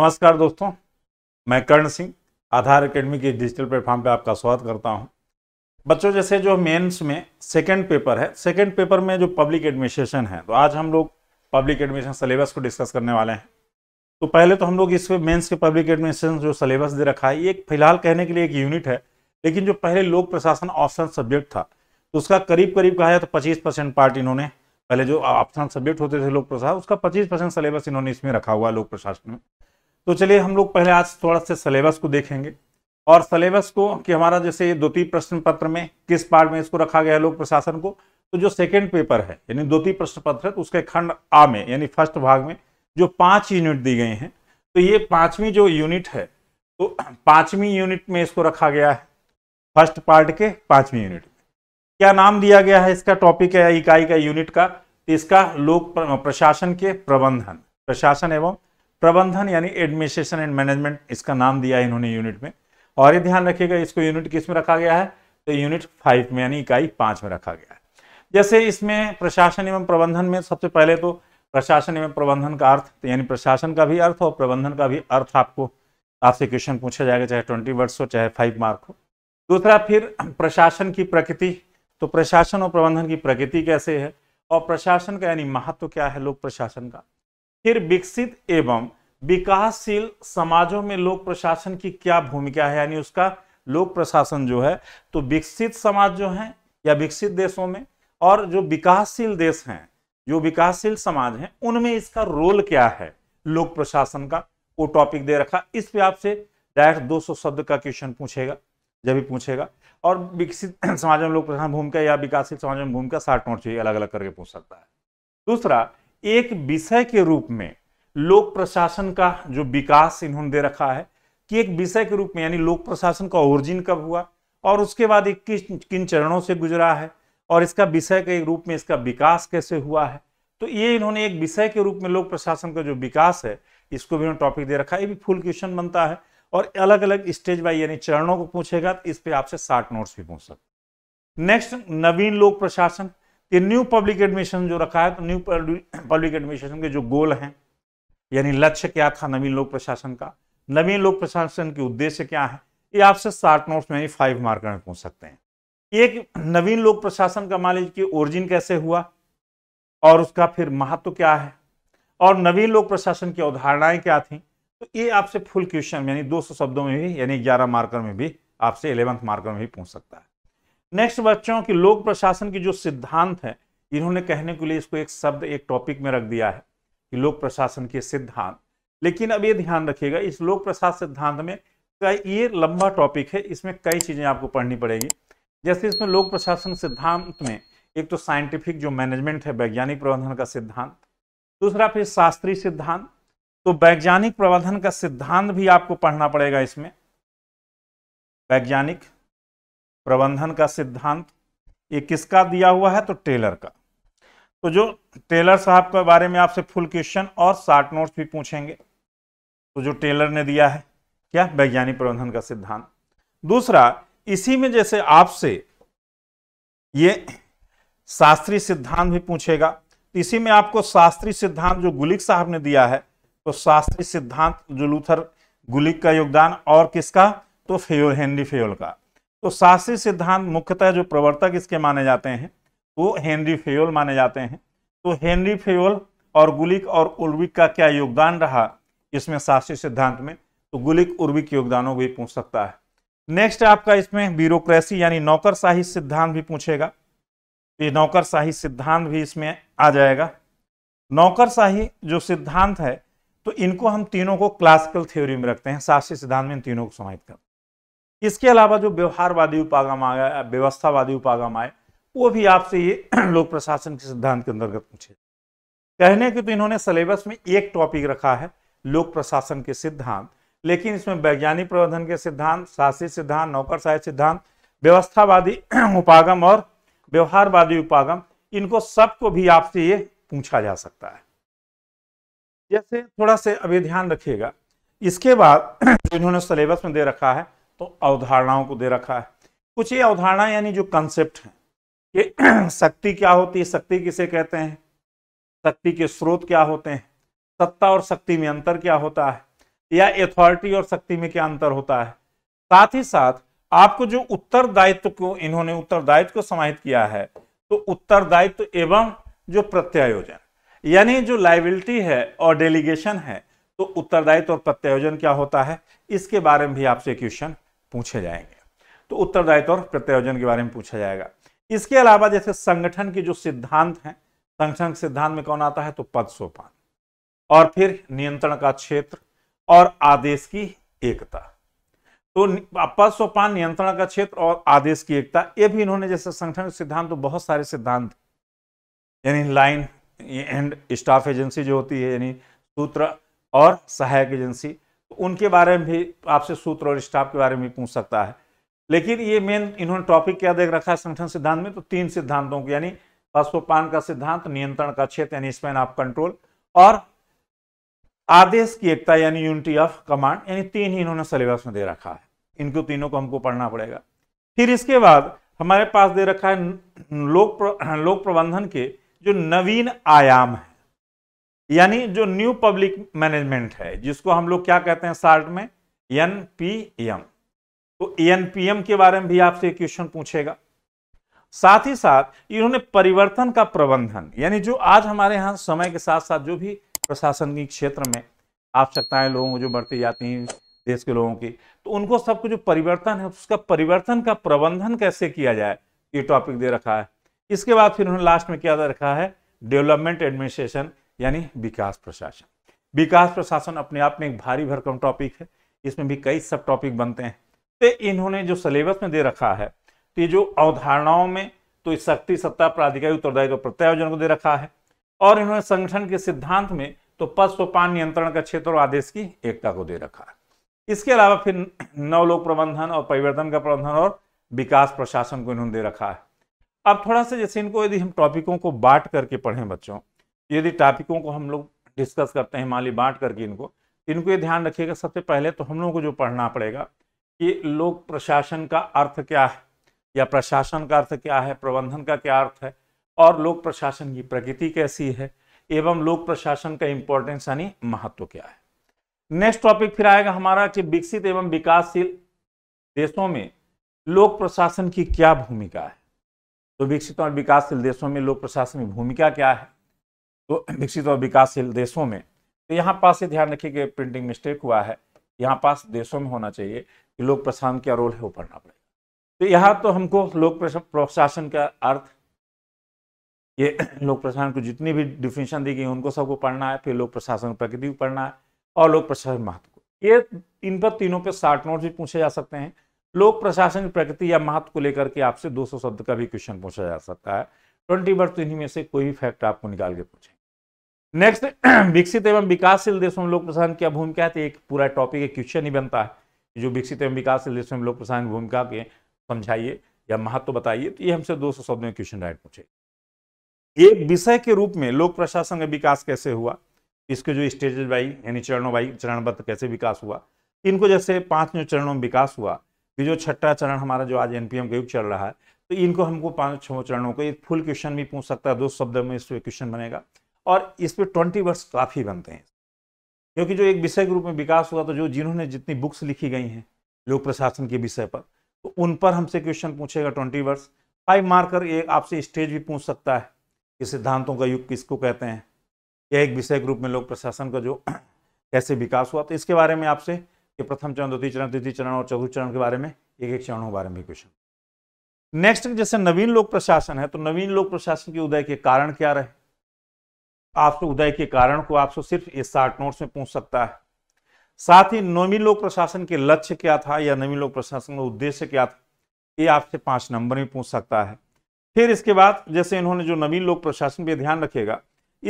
नमस्कार दोस्तों मैं कर्ण सिंह आधार एकेडमी के डिजिटल प्लेटफॉर्म पे आपका स्वागत करता हूं बच्चों जैसे जो मेंस में सेकंड पेपर है सेकंड पेपर में जो पब्लिक एडमिनिस्ट्रेशन है तो आज हम लोग पब्लिक एडमिनिस्ट्रेशन सिलेबस को डिस्कस करने वाले हैं तो पहले तो हम लोग इस मेंस के पब्लिक एडमिनिस्ट्रेशन जो सिलेबस दे रखा है ये एक फिलहाल कहने के लिए एक यूनिट है लेकिन जो पहले लोक प्रशासन ऑप्शन सब्जेक्ट था तो उसका करीब करीब कहा जाए तो पच्चीस परसेंट पार्ट इन्होंने पहले जो ऑप्शन सब्जेक्ट होते थे लोक प्रशासन उसका पच्चीस परसेंट सिलेबस इन्होंने इसमें रखा हुआ लोक प्रशासन में तो चलिए हम लोग पहले आज थोड़ा सा सिलेबस को देखेंगे और सिलेबस को कि हमारा जैसे द्वितीय प्रश्न पत्र में किस पार्ट में इसको रखा गया है लोक प्रशासन को तो जो सेकेंड पेपर है यानी द्वितीय प्रश्न पत्र है तो उसके खंड आ में यानी फर्स्ट भाग में जो पांच यूनिट दी गई हैं तो ये पांचवी जो यूनिट है तो पांचवी यूनिट में इसको रखा गया है फर्स्ट पार्ट के पांचवी यूनिट में क्या नाम दिया गया है इसका टॉपिक है इकाई का यूनिट का तो इसका लोक प्रशासन के प्रबंधन प्रशासन एवं प्रबंधन यानी एडमिनिस्ट्रेशन एंड मैनेजमेंट इसका नाम दिया है इन्होंने यूनिट में और ये ध्यान रखिएगा इसको यूनिट किस में रखा गया है तो यूनिट फाइव में यानी इकाई पांच में रखा गया है जैसे इसमें प्रशासन एवं प्रबंधन में सबसे पहले तो प्रशासन एवं प्रबंधन का अर्थ तो यानी प्रशासन का भी अर्थ और प्रबंधन का भी अर्थ आपको आपसे क्वेश्चन पूछा जाएगा चाहे ट्वेंटी वर्ड्स हो चाहे फाइव मार्क हो दूसरा फिर प्रशासन की प्रकृति तो प्रशासन और प्रबंधन की प्रकृति कैसे है और प्रशासन का यानी महत्व तो क्या है लोक प्रशासन का फिर विकसित एवं विकासशील समाजों में लोक प्रशासन की क्या भूमिका है यानी उसका लोक प्रशासन जो है तो विकसित समाज जो है या विकसित देशों में और जो विकासशील देश हैं जो विकासशील समाज हैं उनमें इसका रोल क्या है लोक प्रशासन का वो टॉपिक दे रखा इस पे आपसे डायरेक्ट 200 शब्द का क्वेश्चन पूछेगा जब भी पूछेगा और विकसित समाज में लोक प्रशासन भूमिका या विकासशील समाज में भूमिका साठ नोट चाहिए अलग अलग करके पूछ सकता है दूसरा एक विषय के रूप में लोक प्रशासन का जो विकास इन्होंने दे रखा है कि एक विषय के रूप में यानी लोक प्रशासन का ओरिजिन कब हुआ और उसके बाद एक किस किन चरणों से गुजरा है और इसका विषय के रूप में इसका विकास कैसे हुआ है तो ये इन्होंने एक विषय के रूप में लोक प्रशासन का जो विकास है इसको भी इन्होंने टॉपिक दे रखा है ये भी फुल क्वेश्चन बनता है और अलग अलग स्टेज बाई यानी चरणों को पूछेगा तो इस पर आपसे साठ नोट्स भी पूछ सकते नेक्स्ट नवीन लोक प्रशासन कि न्यू पब्लिक एडमिशन जो रखा है तो न्यू पब्लिक एडमिशन के जो गोल हैं यानी लक्ष्य क्या था नवीन लोक प्रशासन का नवीन लोक प्रशासन के उद्देश्य क्या है ये आपसे शार्ट नोट्स में फाइव मार्कर में पूछ सकते हैं एक नवीन लोक प्रशासन का मान लीजिए कि ओरिजिन कैसे हुआ और उसका फिर महत्व क्या है और नवीन लोक प्रशासन की अवधारणाएं क्या थी तो ये आपसे फुल क्वेश्चन यानी 200 शब्दों में भी यानी 11 मार्कर में भी आपसे 11th मार्कर में भी पूछ सकता है नेक्स्ट बच्चों की लोक प्रशासन की जो सिद्धांत है इन्होंने कहने के लिए इसको एक शब्द एक टॉपिक में रख दिया है कि लोक प्रशासन के सिद्धांत लेकिन अब ये ध्यान रखिएगा इस लोक प्रशासन सिद्धांत में ये लंबा टॉपिक है इसमें कई चीजें आपको पढ़नी पड़ेगी जैसे इसमें लोक प्रशासन सिद्धांत में एक तो साइंटिफिक जो मैनेजमेंट है वैज्ञानिक प्रबंधन का सिद्धांत दूसरा फिर शास्त्रीय सिद्धांत तो वैज्ञानिक प्रबंधन का सिद्धांत भी आपको पढ़ना पड़ेगा इसमें वैज्ञानिक प्रबंधन का सिद्धांत ये किसका दिया हुआ है तो टेलर का तो जो टेलर साहब के बारे में आपसे फुल क्वेश्चन और शार्ट नोट्स भी पूछेंगे तो जो टेलर ने दिया है क्या वैज्ञानिक प्रबंधन का सिद्धांत दूसरा इसी में जैसे आपसे ये शास्त्रीय सिद्धांत भी पूछेगा तो इसी में आपको शास्त्रीय सिद्धांत जो गुलिक साहब ने दिया है तो शास्त्रीय सिद्धांत जो लूथर गुलिक का योगदान और किसका तो फेयोल हेनरी फेयोल का तो शास्त्रीय सिद्धांत मुख्यतः जो प्रवर्तक इसके माने जाते हैं वो हेनरी फेयोल माने जाते हैं तो हेनरी फेयोल और गुलिक और उर्विक का क्या योगदान रहा इसमें शास्त्रीय सिद्धांत में तो गुलिक उर्विक योगदानों भी पूछ सकता है नेक्स्ट आपका इसमें ब्यूरोक्रेसी यानी नौकरशाही सिद्धांत भी पूछेगा तो ये नौकरशाही सिद्धांत भी इसमें आ जाएगा नौकरशाही जो सिद्धांत है तो इनको हम तीनों को क्लासिकल थ्योरी में रखते हैं शास्त्रीय सिद्धांत में इन तीनों को समाहित करते हैं इसके अलावा जो व्यवहारवादी उपागम आया व्यवस्थावादी उपागम आए वो भी आपसे ये लोक प्रशासन के सिद्धांत के अंतर्गत पूछे कहने के तो इन्होंने सिलेबस में एक टॉपिक रखा है लोक प्रशासन के सिद्धांत लेकिन इसमें वैज्ञानिक प्रबंधन के सिद्धांत शासी सिद्धांत नौकरशाही सिद्धांत व्यवस्थावादी उपागम और व्यवहारवादी उपागम इनको सबको भी आपसे ये पूछा जा सकता है जैसे थोड़ा से अभी ध्यान रखिएगा इसके बाद इन्होंने सिलेबस में दे रखा है तो अवधारणाओं को दे रखा है कुछ ये अवधारणा यानी जो कंसेप्ट है कि शक्ति क्या होती है शक्ति किसे कहते हैं शक्ति के स्रोत क्या होते हैं सत्ता और शक्ति में अंतर क्या होता है या अथॉरिटी और शक्ति में क्या अंतर होता है साथ ही साथ आपको जो उत्तरदायित्व को इन्होंने उत्तरदायित्व को समाहित किया है तो उत्तरदायित्व एवं जो प्रत्यायोजन यानी जो लाइबिलिटी है और डेलीगेशन है तो उत्तरदायित्व और प्रत्यायोजन क्या होता है इसके बारे में भी आपसे क्वेश्चन पूछे जाएंगे तो उत्तरदायित्व और प्रत्यायोजन के बारे में पूछा जाएगा इसके अलावा जैसे संगठन के जो सिद्धांत हैं संगठन सिद्धांत में कौन आता है तो पद सोपान और फिर नियंत्रण का क्षेत्र और आदेश की एकता तो पद सोपान नियंत्रण का क्षेत्र और आदेश की एकता ये भी इन्होंने जैसे संगठन सिद्धांत तो बहुत सारे सिद्धांत यानी लाइन एंड स्टाफ एजेंसी जो होती है यानी सूत्र और सहायक एजेंसी उनके बारे में भी आपसे सूत्र और स्टाफ के बारे में भी पूछ सकता है लेकिन ये मेन इन्होंने टॉपिक क्या देख रखा है संगठन सिद्धांत में तो तीन सिद्धांतों के यानी पशुपान का सिद्धांत नियंत्रण का क्षेत्र यानी स्पैन ऑफ कंट्रोल और आदेश की एकता यानी यूनिटी ऑफ कमांड यानी तीन ही इन्होंने सिलेबस में दे रखा है इनको तीनों को हमको पढ़ना पड़ेगा फिर इसके बाद हमारे पास दे रखा है लोक प्र, लोक प्रबंधन के जो नवीन आयाम है यानी जो न्यू पब्लिक मैनेजमेंट है जिसको हम लोग क्या कहते हैं शार्ट में एन पी एम तो एन पी एम के बारे में भी आपसे क्वेश्चन पूछेगा साथ ही साथ इन्होंने परिवर्तन का प्रबंधन यानी जो आज हमारे यहाँ समय के साथ साथ जो भी प्रशासनिक क्षेत्र में आवश्यकताएं लोगों को जो बढ़ती जाती हैं देश के लोगों की तो उनको सबको जो परिवर्तन है उसका परिवर्तन का प्रबंधन कैसे किया जाए ये टॉपिक दे रखा है इसके बाद फिर उन्होंने लास्ट में क्या रखा है डेवलपमेंट एडमिनिस्ट्रेशन यानी विकास प्रशासन विकास प्रशासन अपने आप में एक भारी भरकम टॉपिक है इसमें भी कई सब टॉपिक बनते हैं तो इन्होंने जो सिलेबस में दे रखा है तो ये जो अवधारणाओं में तो शक्ति सत्ता प्राधिकारी उत्तरदायित्व तो प्रत्यायोजन को दे रखा है और इन्होंने संगठन के सिद्धांत में तो पद पान नियंत्रण का क्षेत्र और आदेश की एकता को दे रखा है इसके अलावा फिर नवलोक प्रबंधन और परिवर्तन का प्रबंधन और विकास प्रशासन को इन्होंने दे रखा है अब थोड़ा सा जैसे इनको यदि हम टॉपिकों को बांट करके पढ़ें बच्चों यदि टॉपिकों को हम लोग डिस्कस करते हैं माली बांट करके इनको इनको ये ध्यान रखिएगा सबसे पहले तो हम लोगों को जो पढ़ना पड़ेगा कि लोक प्रशासन का अर्थ क्या है या प्रशासन का अर्थ क्या है प्रबंधन का क्या अर्थ है और लोक प्रशासन की प्रकृति कैसी है एवं लोक प्रशासन का इम्पोर्टेंस यानी महत्व क्या है नेक्स्ट टॉपिक फिर आएगा हमारा कि विकसित एवं विकासशील देशों में लोक प्रशासन की क्या भूमिका है तो विकसित और विकासशील देशों में लोक प्रशासन की भूमिका क्या है तो विकसित और विकासशील देशों में तो यहाँ पास ये ध्यान रखिए कि प्रिंटिंग मिस्टेक हुआ है यहाँ पास देशों में होना चाहिए कि लोक प्रशासन क्या रोल है वो पढ़ना पड़ेगा तो यहाँ तो हमको लोक प्रशासन का अर्थ ये लोक प्रशासन को जितनी भी डिफिनेशन दी गई उनको सबको पढ़ना है फिर लोक प्रशासन प्रकृति को पढ़ना है और लोक प्रशासन महत्व को ये इन पर तीनों पे शार्ट नोट भी पूछे जा सकते हैं लोक प्रशासन की प्रकृति या महत्व को लेकर के आपसे 200 शब्द का भी क्वेश्चन पूछा जा सकता है ट्वेंटी बर्थ तो इन्हीं में से कोई भी फैक्ट आपको निकाल के पूछें नेक्स्ट विकसित एवं विकासशील देशों में लोक प्रसारण क्या भूमिका है तो एक पूरा टॉपिक एक क्वेश्चन ही बनता है जो विकसित एवं विकासशील देशों में लोक प्रसारण की भूमिका के समझाइए या महत्व बताइए तो ये हमसे दो सौ शब्द में क्वेश्चन राइट पूछे एक विषय के रूप में लोक प्रशासन का विकास कैसे हुआ इसके जो स्टेज बाई यानी चरणों बाई चरणबद्ध कैसे विकास हुआ इनको जैसे पांच जो चरणों में विकास हुआ ये जो छठा चरण हमारा जो आज एनपीएम का युग चल रहा है तो इनको हमको पांच छो चरणों को एक फुल क्वेश्चन भी पूछ सकता है दो शब्द में इस क्वेश्चन बनेगा और इस पर ट्वेंटी वर्ड्स काफ़ी बनते हैं क्योंकि जो एक विषय के रूप में विकास हुआ तो जो जिन्होंने जितनी बुक्स लिखी गई हैं लोक प्रशासन के विषय पर तो उन पर हमसे क्वेश्चन पूछेगा ट्वेंटी वर्ड्स फाइव मार्कर एक आपसे स्टेज भी पूछ सकता है कि सिद्धांतों का युग किसको कहते हैं या एक विषय ग्रुप में लोक प्रशासन का जो कैसे विकास हुआ तो इसके बारे में आपसे ये प्रथम चरण द्वितीय चरण तृतीय चरण और चतुर्थ चरण के बारे में एक एक चरणों के बारे में क्वेश्चन नेक्स्ट जैसे नवीन लोक प्रशासन है तो नवीन लोक प्रशासन के उदय के कारण क्या रहे आपसे उदय के कारण को आपसे सिर्फ इस शार्ट नोट्स में पूछ सकता है साथ ही नवी लोक प्रशासन के लक्ष्य क्या था या नवीन लोक प्रशासन का उद्देश्य क्या था ये आपसे पांच नंबर में पूछ सकता है फिर इसके बाद जैसे इन्होंने जो नवीन लोक प्रशासन पे ध्यान रखेगा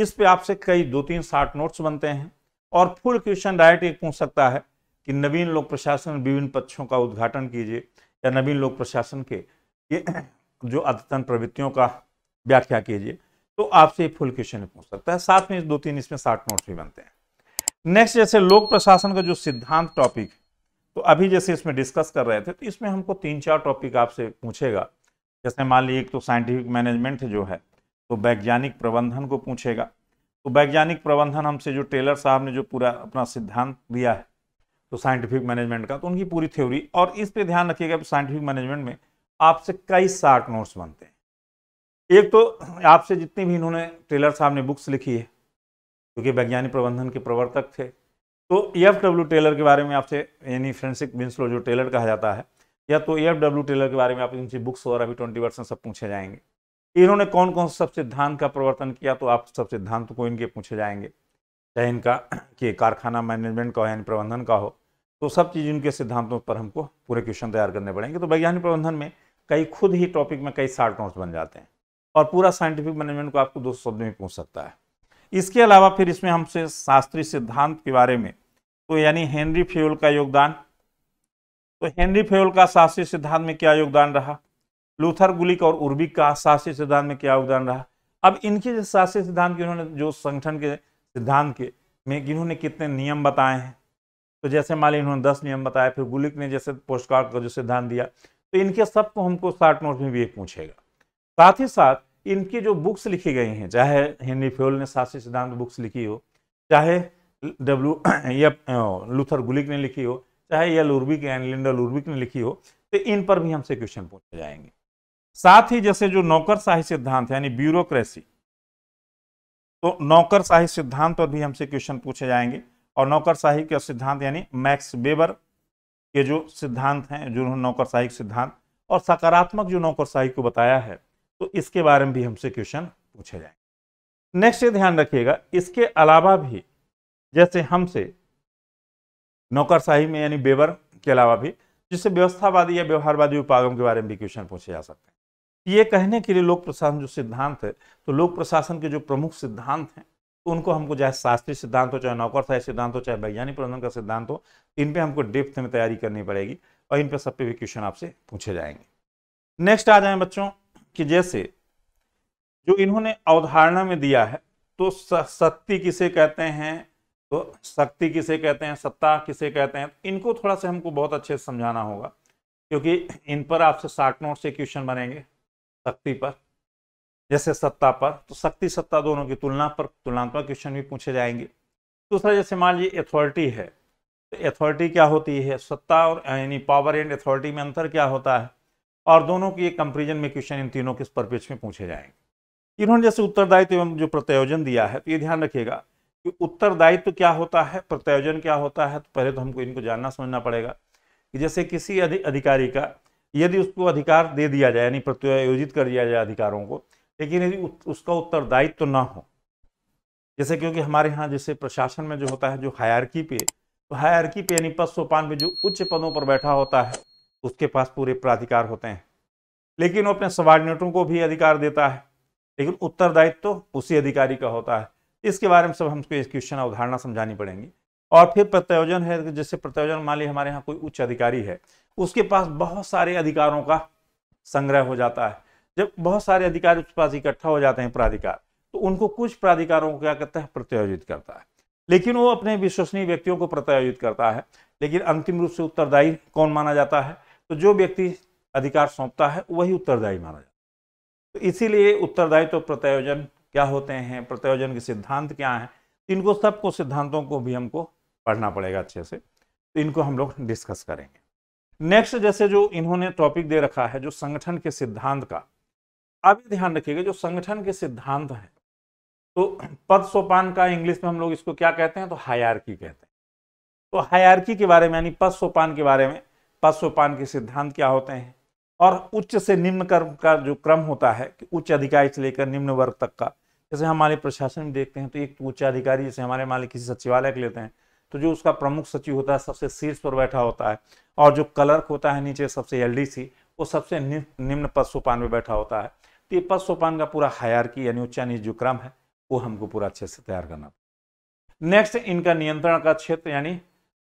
इस पे आपसे कई दो तीन शार्ट नोट्स बनते हैं और फुल क्वेश्चन डायरेक्ट एक पूछ सकता है कि नवीन लोक प्रशासन विभिन्न पक्षों का उद्घाटन कीजिए या नवीन लोक प्रशासन के ये जो अद्यतन प्रवृत्तियों का व्याख्या कीजिए तो आपसे फुल क्वेश्चन पूछ सकता है साथ में दो तीन इसमें शार्ट नोट्स भी बनते हैं नेक्स्ट जैसे लोक प्रशासन का जो सिद्धांत टॉपिक तो अभी जैसे इसमें डिस्कस कर रहे थे तो इसमें हमको तीन चार टॉपिक आपसे पूछेगा जैसे मान लीजिए एक तो साइंटिफिक मैनेजमेंट जो है तो वैज्ञानिक प्रबंधन को पूछेगा तो वैज्ञानिक प्रबंधन हमसे जो टेलर साहब ने जो पूरा अपना सिद्धांत दिया है तो साइंटिफिक मैनेजमेंट का तो उनकी पूरी थ्योरी और इस पर ध्यान रखिएगा साइंटिफिक मैनेजमेंट में आपसे कई शार्ट नोट्स बनते हैं एक तो आपसे जितनी भी इन्होंने टेलर साहब ने बुक्स लिखी है क्योंकि वैज्ञानिक प्रबंधन के प्रवर्तक थे तो ई एफ डब्ल्यू टेलर के बारे में आपसे यानी फ्रेंसिक विंसलो जो टेलर कहा जाता है या तो ई एफ डब्ल्यू टेलर के बारे में आप इनकी बुक्स और अभी ट्वेंटी परसेंट सब पूछे जाएंगे इन्होंने कौन कौन सब सिद्धांत का प्रवर्तन किया तो आप सब सिद्धांत को इनके पूछे जाएंगे चाहे इनका कि कारखाना मैनेजमेंट का हो यानी प्रबंधन का हो तो सब चीज़ इनके सिद्धांतों पर हमको पूरे क्वेश्चन तैयार करने पड़ेंगे तो वैज्ञानिक प्रबंधन में कई खुद ही टॉपिक में कई शार्ट नोट्स बन जाते हैं और पूरा साइंटिफिक मैनेजमेंट को आपको दो शब्द में पूछ सकता है इसके अलावा फिर इसमें हमसे शास्त्रीय सिद्धांत के बारे में तो यानी हेनरी फ्यूल का योगदान तो हेनरी फ्यूल का शास्त्रीय सिद्धांत में क्या योगदान रहा लूथर गुलिक और उर्बिक का शास्त्रीय सिद्धांत में क्या योगदान रहा अब इनके शास्त्रीय सिद्धांत के उन्होंने जो संगठन के सिद्धांत के में इन्होंने कितने नियम बताए हैं तो जैसे मान ली इन्होंने दस नियम बताया फिर गुलिक ने जैसे पोस्टकार का जो सिद्धांत दिया तो इनके सबको हमको शार्ट नोट में भी एक पूछेगा साथ ही साथ इनकी जो बुक्स लिखी गई हैं चाहे हेनरी फ्योल ने शास्त्रीय सिद्धांत बुक्स लिखी हो चाहे डब्ल्यू या लूथर गुलिक ने लिखी हो चाहे या उर्बिक एंडलिंडा लुर्बिक ने लिखी हो तो इन पर भी हमसे क्वेश्चन पूछे जाएंगे साथ ही जैसे जो नौकरशाही सिद्धांत यानी ब्यूरोक्रेसी तो नौकरशाही सिद्धांत पर भी हमसे क्वेश्चन पूछे जाएंगे और नौकरशाही के सिद्धांत यानी मैक्स बेबर के जो सिद्धांत हैं जो नौकरशाही सिद्धांत और सकारात्मक जो नौकरशाही को बताया है तो इसके बारे में भी हमसे क्वेश्चन पूछे जाएंगे नेक्स्ट ये ध्यान रखिएगा इसके अलावा भी जैसे हमसे नौकरशाही में यानी बेवर के अलावा भी जिससे व्यवस्थावादी या व्यवहारवादी उपागम के बारे में भी क्वेश्चन पूछे जा सकते हैं ये कहने के लिए लोक प्रशासन जो सिद्धांत है तो लोक प्रशासन के जो प्रमुख सिद्धांत हैं उनको हमको चाहे शास्त्रीय सिद्धांत हो चाहे नौकरशाही सिद्धांत हो चाहे वैज्ञानिक प्रबंधन का सिद्धांत हो इन पर हमको डेप्थ में तैयारी करनी पड़ेगी और इन पर सब पे भी क्वेश्चन आपसे पूछे जाएंगे नेक्स्ट आ जाए बच्चों कि जैसे जो इन्होंने अवधारणा में दिया है तो शक्ति किसे कहते हैं तो शक्ति किसे कहते हैं सत्ता किसे कहते हैं इनको थोड़ा सा हमको बहुत अच्छे से समझाना होगा क्योंकि इन पर आपसे शार्ट नोट से क्वेश्चन बनेंगे शक्ति पर जैसे सत्ता पर तो शक्ति सत्ता दोनों की तुलना पर तुलनात्मक क्वेश्चन भी पूछे जाएंगे दूसरा जैसे मान लीजिए अथॉरिटी है तो अथॉरिटी क्या होती है सत्ता और यानी पावर एंड अथॉरिटी में अंतर क्या होता है और दोनों की एक कंपेरिजन में क्वेश्चन इन तीनों के परिपेक्ष में पूछे जाएंगे इन्होंने जैसे उत्तरदायित्व एवं जो प्रत्योजन दिया है तो ये ध्यान रखिएगा कि उत्तरदायित्व तो क्या होता है प्रत्यायोजन क्या होता है तो पहले तो हमको इनको जानना समझना पड़ेगा कि जैसे किसी अधिकारी का यदि उसको अधिकार दे दिया जाए यानी प्रत्यायोजित कर दिया जाए अधिकारों को लेकिन यदि उसका उत्तरदायित्व तो ना हो जैसे क्योंकि हमारे यहाँ जैसे प्रशासन में जो होता है जो हायरकी पे तो हायरकी पे यानी पद सोपान पे जो उच्च पदों पर बैठा होता है उसके पास पूरे प्राधिकार होते हैं लेकिन वो अपने सवार्डिनेटों को भी अधिकार देता है लेकिन उत्तरदायित्व तो उसी अधिकारी का होता है इसके बारे में सब हमको इस क्वेश्चन अवधारणा समझानी पड़ेंगी और फिर प्रत्योजन है जैसे प्रत्योजन मान ली हमारे यहाँ कोई उच्च अधिकारी है उसके पास बहुत सारे अधिकारों का संग्रह हो जाता है जब बहुत सारे अधिकार उसके पास इकट्ठा हो जाते हैं प्राधिकार तो उनको कुछ प्राधिकारों को क्या करता है प्रत्यायोजित करता है लेकिन वो अपने विश्वसनीय व्यक्तियों को प्रत्यायोजित करता है लेकिन अंतिम रूप से उत्तरदायी कौन माना जाता है तो जो व्यक्ति अधिकार सौंपता है वही उत्तरदायी माना जाता है तो इसीलिए उत्तरदायित्व तो प्रत्योजन क्या होते हैं प्रत्योजन के सिद्धांत क्या हैं इनको सबको सिद्धांतों को भी हमको पढ़ना पड़ेगा अच्छे से तो इनको हम लोग डिस्कस करेंगे नेक्स्ट जैसे जो इन्होंने टॉपिक दे रखा है जो संगठन के सिद्धांत का अब ध्यान रखिएगा जो संगठन के सिद्धांत हैं तो पद सोपान का इंग्लिश में हम लोग इसको क्या कहते हैं तो हायरकी कहते हैं तो हायरकी के बारे में यानी पद सोपान के बारे में पशुपान के सिद्धांत क्या होते हैं और उच्च से निम्न कर्म का जो क्रम होता है कि उच्च अधिकारी से लेकर निम्न वर्ग तक का जैसे हमारे प्रशासन में देखते हैं तो एक उच्च अधिकारी जैसे हमारे मान किसी सचिवालय के लेते हैं तो जो उसका प्रमुख सचिव होता है सबसे शीर्ष पर बैठा होता है और जो कलर्क होता है नीचे सबसे एल वो सबसे निम्न पद में बैठा होता है तो ये पद सोपान का पूरा हायर की यानी उच्चानीच जो क्रम है वो हमको पूरा अच्छे से तैयार करना नेक्स्ट इनका नियंत्रण का क्षेत्र यानी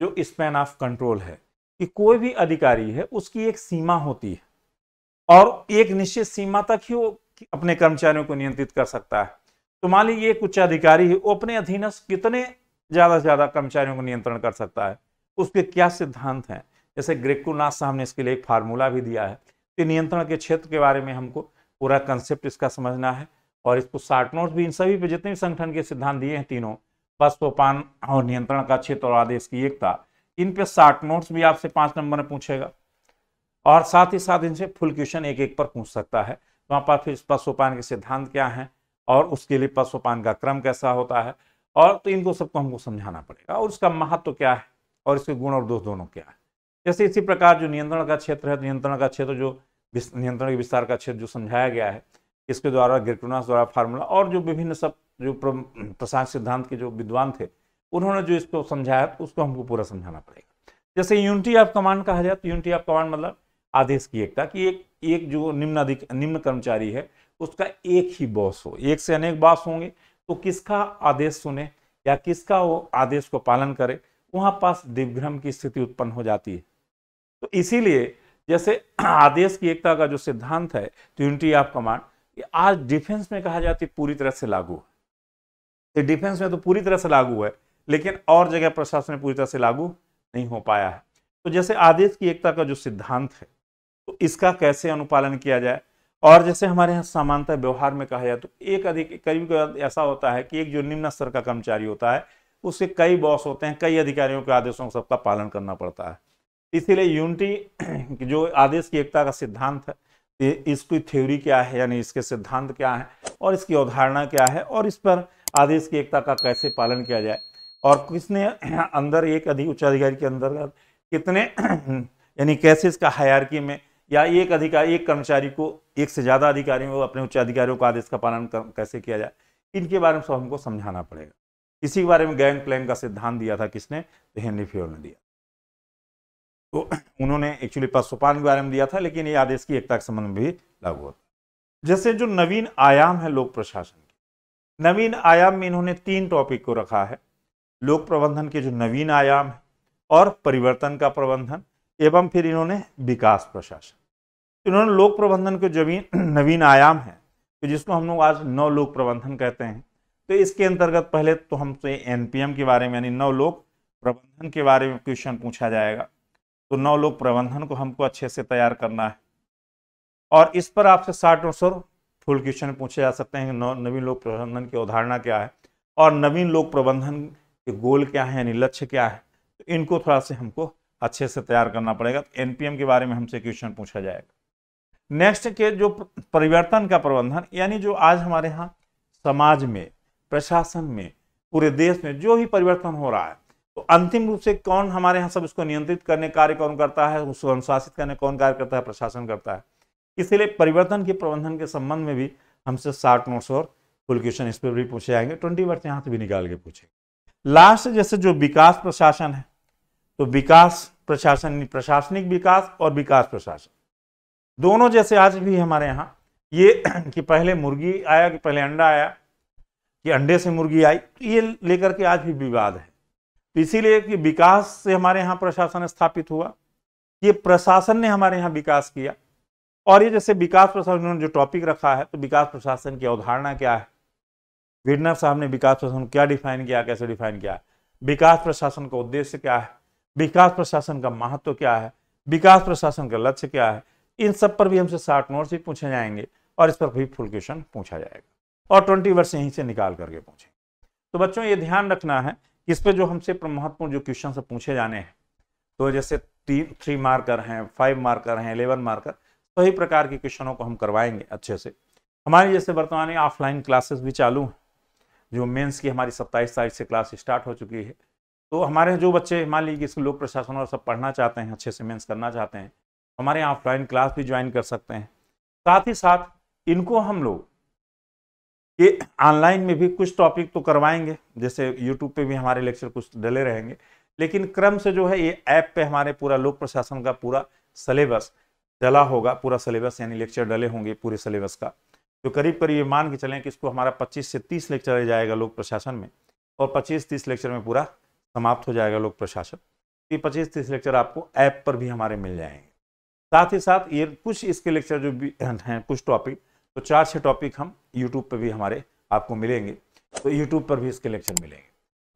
जो स्पैन ऑफ कंट्रोल है कि कोई भी अधिकारी है उसकी एक सीमा होती है और एक निश्चित सीमा तक ही वो अपने कर्मचारियों को नियंत्रित कर सकता है तो मान लीजिए एक उच्च अधिकारी है वो अपने अधीनस्थ कितने ज्यादा से ज्यादा कर्मचारियों को नियंत्रण कर सकता है उसके क्या सिद्धांत हैं जैसे ग्रेकुनाथ साहब ने इसके लिए एक फार्मूला भी दिया है कि नियंत्रण के क्षेत्र के बारे में हमको पूरा कंसेप्ट इसका समझना है और इसको शार्ट नोट भी इन सभी पे जितने भी संगठन के सिद्धांत दिए हैं तीनों पशुपान और नियंत्रण का क्षेत्र और आदेश की एकता इन पे शार्ट नोट्स भी आपसे पांच नंबर में पूछेगा और साथ ही साथ इनसे फुल क्वेश्चन एक एक पर पूछ सकता है वहां पर फिर पशुपान के सिद्धांत क्या है और उसके लिए पशुपान का क्रम कैसा होता है और तो इनको सबको हमको समझाना पड़ेगा और उसका महत्व तो क्या है और इसके गुण और दोष दोनों क्या है जैसे इसी प्रकार जो नियंत्रण का क्षेत्र है तो नियंत्रण का क्षेत्र जो नियंत्रण के विस्तार का क्षेत्र जो समझाया गया है इसके द्वारा गिरकुनास द्वारा फार्मूला और जो विभिन्न सब जो प्रसाद सिद्धांत के जो विद्वान थे उन्होंने जो इसको समझाया तो उसको हमको पूरा समझाना पड़ेगा जैसे यूनिटी ऑफ कमांड कहा जाए तो यूनिटी ऑफ कमांड मतलब आदेश की एकता कि एक एक जो निम्न अधिक निम्न कर्मचारी है उसका एक ही बॉस हो एक से अनेक बॉस होंगे तो किसका आदेश सुने या किसका वो आदेश को पालन करे वहाँ पास दिग्भ्रम की स्थिति उत्पन्न हो जाती है तो इसीलिए जैसे आदेश की एकता का जो सिद्धांत है तो यूनिटी ऑफ कमांड ये आज डिफेंस में कहा जाती पूरी तरह से लागू है डिफेंस में तो पूरी तरह से लागू है लेकिन और जगह प्रशासन पूरी तरह से लागू नहीं हो पाया है तो जैसे आदेश की एकता का जो सिद्धांत है तो इसका कैसे अनुपालन किया जाए और जैसे हमारे यहाँ समानता व्यवहार में कहा जाए तो एक अधिक करीब ऐसा होता है कि एक जो निम्न स्तर का कर्मचारी होता है उसके कई बॉस होते हैं कई अधिकारियों के आदेशों का सबका पालन करना पड़ता है इसीलिए यूनिटी जो आदेश की एकता का सिद्धांत है इसकी थ्योरी क्या है यानी इसके सिद्धांत क्या है और इसकी अवधारणा क्या है और इस पर आदेश की एकता का कैसे पालन किया जाए और किसने अंदर एक अधिक उच्च अधिकारी के अंदर कितने यानी कैसे इसका की में या एक अधिकारी एक कर्मचारी को एक से ज़्यादा अधिकारी में वो अपने उच्च अधिकारियों का आदेश का पालन कैसे किया जाए इनके बारे में सब हमको समझाना पड़ेगा इसी के बारे में गैंग प्लैंग का सिद्धांत दिया था किसने तो हेनरी फ्योर ने दिया तो उन्होंने एक्चुअली पशुपालन के बारे में दिया था लेकिन ये आदेश की एकता के संबंध में भी लागू होता जैसे जो नवीन आयाम है लोक प्रशासन के नवीन आयाम में इन्होंने तीन टॉपिक को रखा है लोक प्रबंधन के जो नवीन आयाम है और परिवर्तन का प्रबंधन एवं फिर इन्होंने विकास प्रशासन तो इन्होंने लोक प्रबंधन के जो नवीन आयाम है तो जिसको हम लोग आज नौ लोक प्रबंधन कहते हैं तो इसके अंतर्गत पहले तो हमसे एनपीएम के बारे में यानी नव लोक प्रबंधन के बारे में क्वेश्चन पूछा जाएगा तो नौ लोक प्रबंधन को हमको अच्छे से तैयार करना है और इस पर आपसे साठ और सौ फुल क्वेश्चन पूछे जा सकते हैं नवीन लोक प्रबंधन की अवधारणा क्या है और नवीन लोक प्रबंधन कि गोल क्या है यानी लक्ष्य क्या है तो इनको थोड़ा से हमको अच्छे से तैयार करना पड़ेगा तो एनपीएम के बारे में हमसे क्वेश्चन पूछा जाएगा नेक्स्ट के जो परिवर्तन का प्रबंधन यानी जो आज हमारे यहाँ समाज में प्रशासन में पूरे देश में जो भी परिवर्तन हो रहा है तो अंतिम रूप से कौन हमारे यहाँ सब इसको नियंत्रित करने कार्य कौन करता है उसको अनुशासित करने कौन कार्य करता है प्रशासन करता है इसीलिए परिवर्तन के प्रबंधन के संबंध में भी हमसे शार्ट नोट्स और फुल क्वेश्चन इस पर भी पूछे जाएंगे ट्वेंटी वर्ष यहाँ से भी निकाल के पूछेंगे लास्ट जैसे जो विकास प्रशासन है तो विकास प्रशासन प्रशासनिक विकास और विकास प्रशासन दोनों जैसे आज भी हमारे यहाँ ये कि पहले मुर्गी आया कि पहले अंडा आया कि अंडे से मुर्गी आई तो ये लेकर के आज भी विवाद है तो इसीलिए कि विकास से हमारे यहाँ प्रशासन स्थापित हुआ ये प्रशासन ने हमारे यहाँ विकास किया और ये जैसे विकास प्रशासन ने जो टॉपिक रखा है तो विकास प्रशासन की अवधारणा क्या है वीरनर साहब ने विकास प्रशासन क्या डिफाइन किया कैसे डिफाइन किया है विकास प्रशासन का उद्देश्य क्या है विकास प्रशासन का महत्व क्या है विकास प्रशासन का लक्ष्य क्या है इन सब पर भी हमसे शार्ट नोट्स भी पूछे जाएंगे और इस पर भी फुल क्वेश्चन पूछा जाएगा और ट्वेंटी वर्ष यहीं से निकाल करके पूछेंगे तो बच्चों ये ध्यान रखना है कि इस पर जो हमसे महत्वपूर्ण जो क्वेश्चन पूछे जाने हैं तो जैसे तीन थ्री मार्कर हैं फाइव मार्कर हैं इलेवन मार्कर सही प्रकार के क्वेश्चनों को हम करवाएंगे अच्छे से हमारे जैसे वर्तमान में ऑफलाइन क्लासेस भी चालू हैं जो मेंस की हमारी सत्ताईस तारीख से क्लास स्टार्ट हो चुकी है तो हमारे जो बच्चे मान लीजिए इसको लोक प्रशासन और सब पढ़ना चाहते हैं अच्छे से मेंस करना चाहते हैं हमारे यहाँ ऑफलाइन क्लास भी ज्वाइन कर सकते हैं साथ ही साथ इनको हम लोग ये ऑनलाइन में भी कुछ टॉपिक तो करवाएंगे जैसे यूट्यूब पर भी हमारे लेक्चर कुछ डले रहेंगे लेकिन क्रम से जो है ये ऐप पे हमारे पूरा लोक प्रशासन का पूरा सिलेबस डला होगा पूरा सिलेबस यानी लेक्चर डले होंगे पूरे सिलेबस का जो तो करीब करीब ये मान के चलें कि इसको हमारा 25 से 30 लेक्चर जाएगा लोक प्रशासन में और 25-30 लेक्चर में पूरा समाप्त हो जाएगा लोक प्रशासन तो ये 25-30 लेक्चर आपको ऐप पर भी हमारे मिल जाएंगे साथ ही साथ ये कुछ इसके लेक्चर जो भी हैं कुछ टॉपिक तो चार छः टॉपिक हम यूट्यूब पर भी हमारे आपको मिलेंगे तो यूट्यूब पर भी इसके लेक्चर मिलेंगे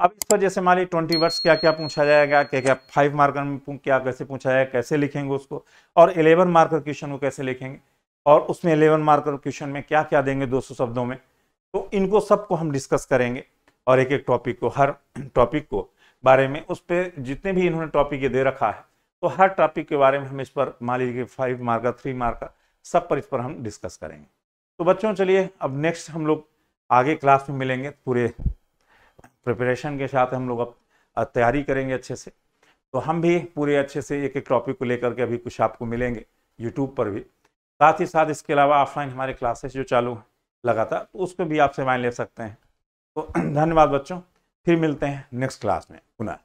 अब इस पर जैसे मान ली ट्वेंटी वर्ड्स क्या क्या पूछा जाएगा क्या क्या फाइव मार्कर में क्या कैसे पूछा जाएगा कैसे लिखेंगे उसको और इलेवन मार्कर क्वेश्चन को कैसे लिखेंगे और उसमें एलेवन मार्कर क्वेश्चन में क्या क्या देंगे 200 शब्दों में तो इनको सबको हम डिस्कस करेंगे और एक एक टॉपिक को हर टॉपिक को बारे में उस पर जितने भी इन्होंने टॉपिक ये दे रखा है तो हर टॉपिक के बारे में हम इस पर मान लीजिए फाइव मार्कर थ्री मार्कर सब पर इस पर हम डिस्कस करेंगे तो बच्चों चलिए अब नेक्स्ट हम लोग आगे क्लास में मिलेंगे पूरे प्रिपरेशन के साथ हम लोग अब तैयारी करेंगे अच्छे से तो हम भी पूरे अच्छे से एक एक टॉपिक को लेकर के अभी कुछ आपको मिलेंगे यूट्यूब पर भी साथ ही साथ इसके अलावा ऑफलाइन हमारे क्लासेस जो चालू लगातार तो उसको भी आप सेवाएँ ले सकते हैं तो धन्यवाद बच्चों फिर मिलते हैं नेक्स्ट क्लास में पुनः